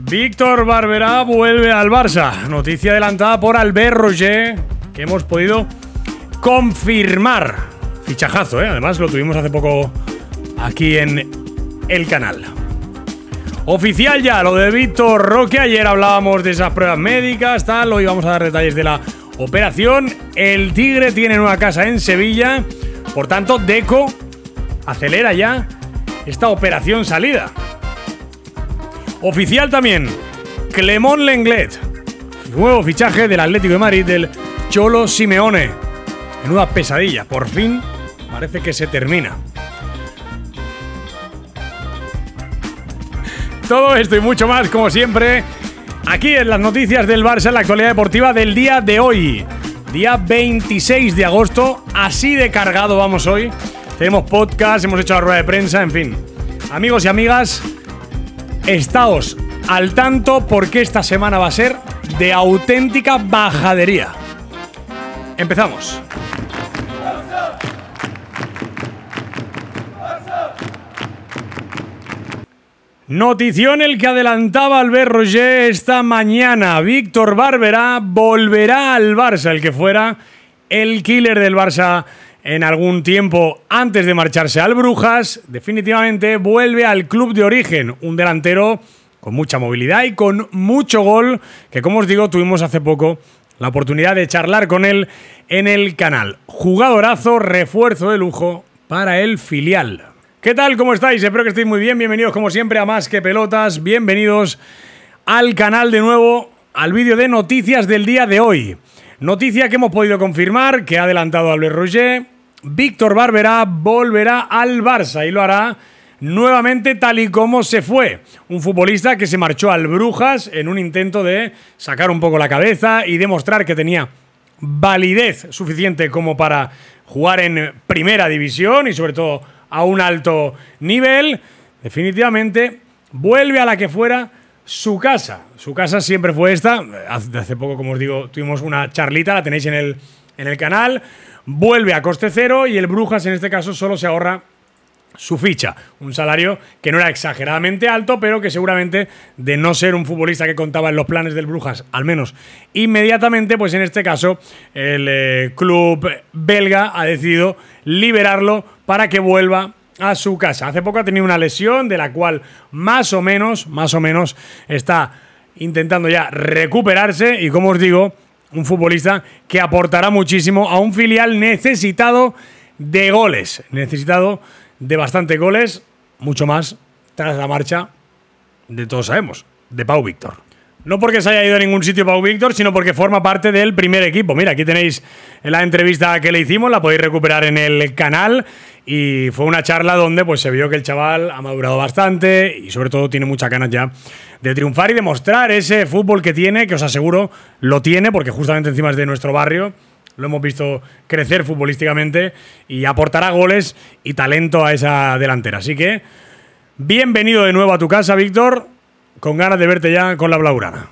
Víctor Barberá vuelve al Barça. Noticia adelantada por Albert Roger, que hemos podido confirmar. Fichajazo, ¿eh? Además, lo tuvimos hace poco aquí en el canal. Oficial ya, lo de Víctor Roque. Ayer hablábamos de esas pruebas médicas, tal. Hoy vamos a dar detalles de la operación. El Tigre tiene una casa en Sevilla. Por tanto, Deco acelera ya esta operación salida. Oficial también, Clemón Lenglet, nuevo fichaje del Atlético de Madrid del Cholo Simeone. Menuda pesadilla, por fin parece que se termina. Todo esto y mucho más, como siempre, aquí en las noticias del Barça, la actualidad deportiva del día de hoy. Día 26 de agosto, así de cargado vamos hoy. Tenemos podcast, hemos hecho la rueda de prensa, en fin. Amigos y amigas, Estáos al tanto porque esta semana va a ser de auténtica bajadería. Empezamos. Notición el que adelantaba Albert Roger esta mañana. Víctor Bárbara volverá al Barça, el que fuera el killer del Barça en algún tiempo antes de marcharse al Brujas, definitivamente vuelve al club de origen, un delantero con mucha movilidad y con mucho gol, que como os digo tuvimos hace poco la oportunidad de charlar con él en el canal. Jugadorazo, refuerzo de lujo para el filial. ¿Qué tal? ¿Cómo estáis? Espero que estéis muy bien. Bienvenidos como siempre a Más que Pelotas. Bienvenidos al canal de nuevo, al vídeo de noticias del día de hoy. Noticia que hemos podido confirmar que ha adelantado Albert Roger Víctor Barberá volverá al Barça y lo hará nuevamente tal y como se fue. Un futbolista que se marchó al Brujas en un intento de sacar un poco la cabeza y demostrar que tenía validez suficiente como para jugar en primera división y sobre todo a un alto nivel. Definitivamente vuelve a la que fuera su casa. Su casa siempre fue esta. Hace poco, como os digo, tuvimos una charlita, la tenéis en el, en el canal vuelve a coste cero y el Brujas en este caso solo se ahorra su ficha, un salario que no era exageradamente alto, pero que seguramente de no ser un futbolista que contaba en los planes del Brujas, al menos inmediatamente, pues en este caso el eh, club belga ha decidido liberarlo para que vuelva a su casa. Hace poco ha tenido una lesión de la cual más o menos, más o menos está intentando ya recuperarse y como os digo, un futbolista que aportará muchísimo a un filial necesitado de goles, necesitado de bastante goles, mucho más tras la marcha de todos sabemos, de Pau Víctor. No porque se haya ido a ningún sitio Pau Víctor, sino porque forma parte del primer equipo. Mira, aquí tenéis la entrevista que le hicimos, la podéis recuperar en el canal. Y fue una charla donde pues, se vio que el chaval ha madurado bastante y sobre todo tiene muchas ganas ya de triunfar y de mostrar ese fútbol que tiene, que os aseguro lo tiene, porque justamente encima es de nuestro barrio lo hemos visto crecer futbolísticamente y aportará goles y talento a esa delantera. Así que, bienvenido de nuevo a tu casa, Víctor con ganas de verte ya con la Blaurana.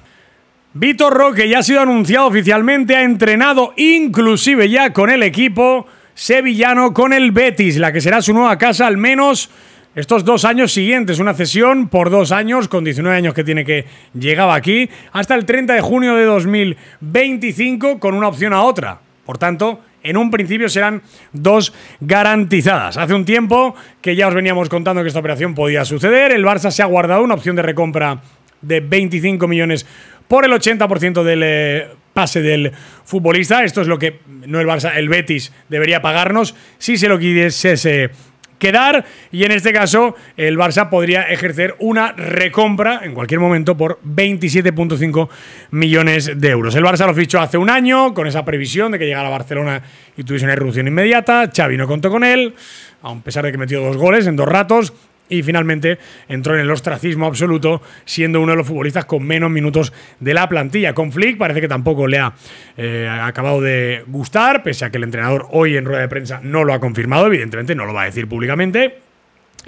Vitor Roque ya ha sido anunciado oficialmente, ha entrenado inclusive ya con el equipo sevillano, con el Betis, la que será su nueva casa al menos estos dos años siguientes, una cesión por dos años, con 19 años que tiene que llegar aquí, hasta el 30 de junio de 2025 con una opción a otra. Por tanto, en un principio serán dos garantizadas. Hace un tiempo que ya os veníamos contando que esta operación podía suceder. El Barça se ha guardado una opción de recompra de 25 millones por el 80% del eh, pase del futbolista. Esto es lo que no el Barça, el Betis debería pagarnos si se lo quisiese quedar y en este caso el Barça podría ejercer una recompra en cualquier momento por 27.5 millones de euros. El Barça lo fichó hace un año con esa previsión de que llegara a Barcelona y tuviese una irrupción inmediata. Xavi no contó con él, a pesar de que metió dos goles en dos ratos y finalmente entró en el ostracismo absoluto, siendo uno de los futbolistas con menos minutos de la plantilla. Con Flick parece que tampoco le ha eh, acabado de gustar, pese a que el entrenador hoy en rueda de prensa no lo ha confirmado, evidentemente no lo va a decir públicamente.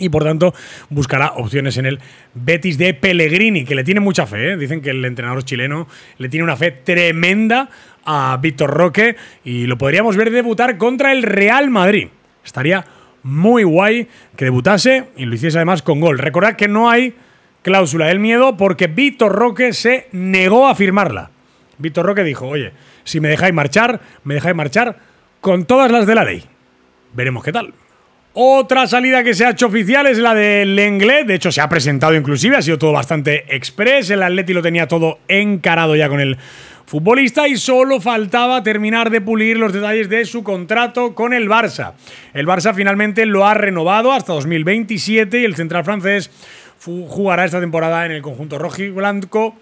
Y por tanto buscará opciones en el Betis de Pellegrini, que le tiene mucha fe. ¿eh? Dicen que el entrenador chileno le tiene una fe tremenda a Víctor Roque y lo podríamos ver debutar contra el Real Madrid. Estaría muy guay que debutase y lo hiciese además con gol. Recordad que no hay cláusula del miedo porque Vitor Roque se negó a firmarla. Vitor Roque dijo, oye, si me dejáis marchar, me dejáis marchar con todas las de la ley. Veremos qué tal. Otra salida que se ha hecho oficial es la del Lenglet. De hecho, se ha presentado inclusive, ha sido todo bastante express. El Atleti lo tenía todo encarado ya con el futbolista y solo faltaba terminar de pulir los detalles de su contrato con el Barça. El Barça finalmente lo ha renovado hasta 2027 y el central francés jugará esta temporada en el conjunto blanco,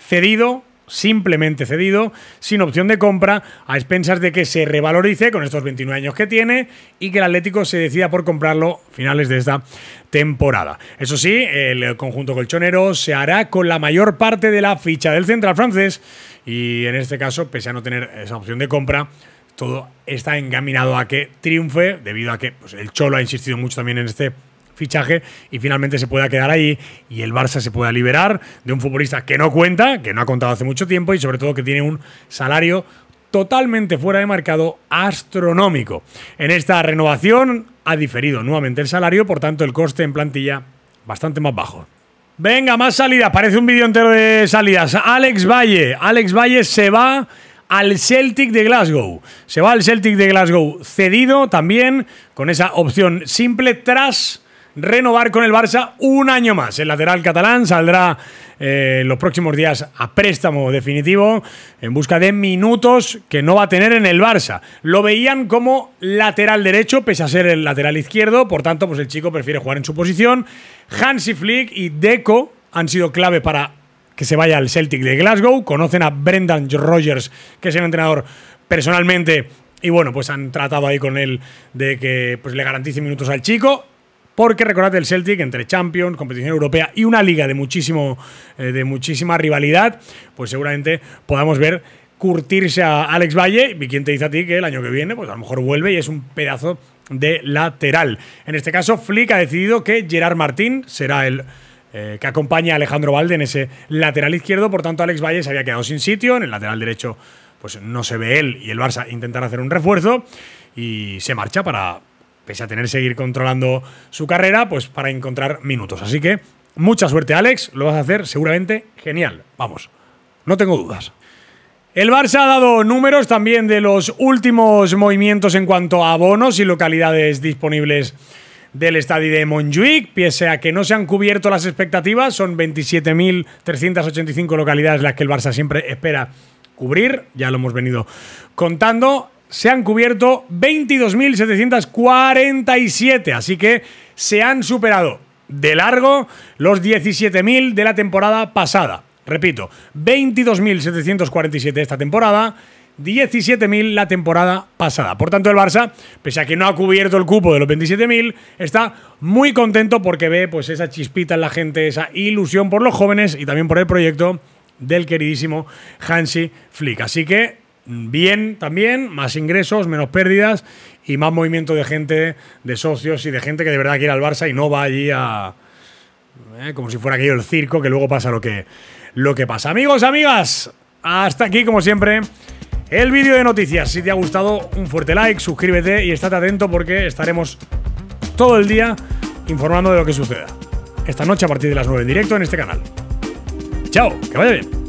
cedido simplemente cedido, sin opción de compra, a expensas de que se revalorice con estos 29 años que tiene y que el Atlético se decida por comprarlo a finales de esta temporada. Eso sí, el conjunto colchonero se hará con la mayor parte de la ficha del central francés y en este caso, pese a no tener esa opción de compra, todo está encaminado a que triunfe, debido a que pues, el Cholo ha insistido mucho también en este fichaje y finalmente se pueda quedar ahí y el Barça se pueda liberar de un futbolista que no cuenta, que no ha contado hace mucho tiempo y sobre todo que tiene un salario totalmente fuera de mercado astronómico. En esta renovación ha diferido nuevamente el salario, por tanto el coste en plantilla bastante más bajo. Venga, más salidas. Parece un vídeo entero de salidas. Alex Valle. Alex Valle se va al Celtic de Glasgow. Se va al Celtic de Glasgow cedido también con esa opción simple tras renovar con el Barça un año más. El lateral catalán saldrá eh, los próximos días a préstamo definitivo en busca de minutos que no va a tener en el Barça. Lo veían como lateral derecho, pese a ser el lateral izquierdo, por tanto, pues el chico prefiere jugar en su posición. Hansi Flick y Deco han sido clave para que se vaya al Celtic de Glasgow. Conocen a Brendan Rogers, que es el entrenador personalmente. Y bueno, pues han tratado ahí con él de que pues, le garantice minutos al chico porque recordad el Celtic entre Champions, competición europea y una liga de, muchísimo, eh, de muchísima rivalidad, pues seguramente podamos ver curtirse a Alex Valle y quien te dice a ti que el año que viene pues a lo mejor vuelve y es un pedazo de lateral. En este caso, Flick ha decidido que Gerard Martín será el eh, que acompaña a Alejandro Valde en ese lateral izquierdo, por tanto Alex Valle se había quedado sin sitio, en el lateral derecho pues no se ve él y el Barça intentar hacer un refuerzo y se marcha para pese a tener que seguir controlando su carrera, pues para encontrar minutos. Así que mucha suerte, Alex. Lo vas a hacer seguramente genial. Vamos, no tengo dudas. El Barça ha dado números también de los últimos movimientos en cuanto a abonos y localidades disponibles del estadio de Montjuic, pese a que no se han cubierto las expectativas, son 27.385 localidades las que el Barça siempre espera cubrir, ya lo hemos venido contando se han cubierto 22.747, así que se han superado de largo los 17.000 de la temporada pasada. Repito, 22.747 esta temporada, 17.000 la temporada pasada. Por tanto, el Barça, pese a que no ha cubierto el cupo de los 27.000, está muy contento porque ve pues, esa chispita en la gente, esa ilusión por los jóvenes y también por el proyecto del queridísimo Hansi Flick. Así que bien también, más ingresos, menos pérdidas y más movimiento de gente, de socios y de gente que de verdad quiere al Barça y no va allí a. Eh, como si fuera aquello el circo, que luego pasa lo que, lo que pasa. Amigos, amigas, hasta aquí, como siempre, el vídeo de noticias. Si te ha gustado, un fuerte like, suscríbete y estate atento porque estaremos todo el día informando de lo que suceda. Esta noche a partir de las 9 en directo en este canal. Chao, que vaya bien.